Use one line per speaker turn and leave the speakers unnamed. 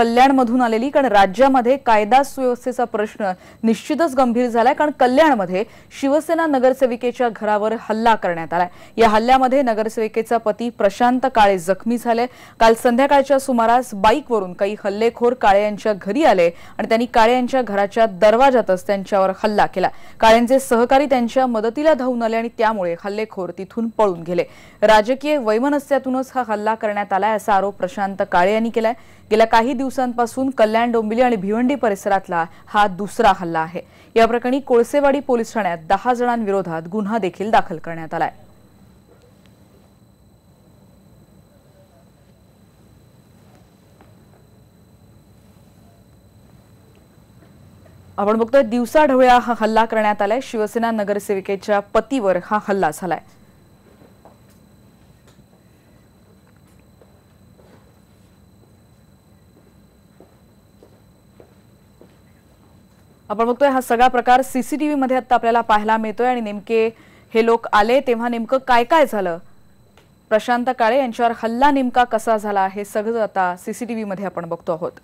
कल्याणमधून आलेली कारण राज्यामध्ये कायदा सुव्यवस्थेचा प्रश्न निश्चितच गंभीर झालाय कारण कल्याण मध्ये शिवसेना नगरसेविकेच्या घरावर हल्ला करण्यात आलाय या हल्ल्यामध्ये नगरसेविकेचा पती प्रशांत काळे जखमी झाले काल संध्याकाळच्या सुमारास बाईकवरून काही हल्लेखोर काळे यांच्या घरी आले आणि त्यांनी काळे यांच्या घराच्या दरवाजातच त्यांच्यावर हल्ला केला काळेंचे सहकारी त्यांच्या मदतीला धावून आले आणि त्यामुळे हल्लेखोर तिथून पळून गेले राजकीय वैमनस्यातूनच हा हल्ला करण्यात आलाय असा आरोप प्रशांत काळे यांनी केलाय गेल्या काही दिवस दिवसांपासून कल्याण डोंबिली आणि भिवंडी परिसरातला हा दुसरा हल्ला आहे या प्रकरणी कोळसेवाडी पोलीस ठाण्यात दहा जणांविरोधात गुन्हा देखील दाखल करण्यात आलाय आपण बघतोय दिवसाढवळ्या हा हल्ला करण्यात आलाय शिवसेना नगरसेविकेच्या पतीवर हा हल्ला झालाय आपण बघतोय हा सगळा प्रकार सीसीटीव्ही मध्ये आता आपल्याला पाहायला मिळतोय आणि नेमके हे लोक आले तेव्हा नेमकं काय काय झालं प्रशांत काळे यांच्यावर हल्ला नेमका कसा झाला हे सगळं आता सीसीटीव्ही मध्ये आपण बघतो आहोत